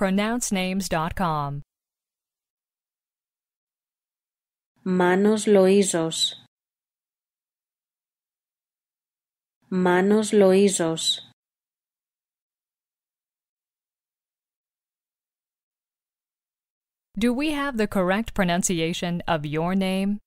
pronouncenames.com. Manos Loizos. Manos Loizos. Do we have the correct pronunciation of your name?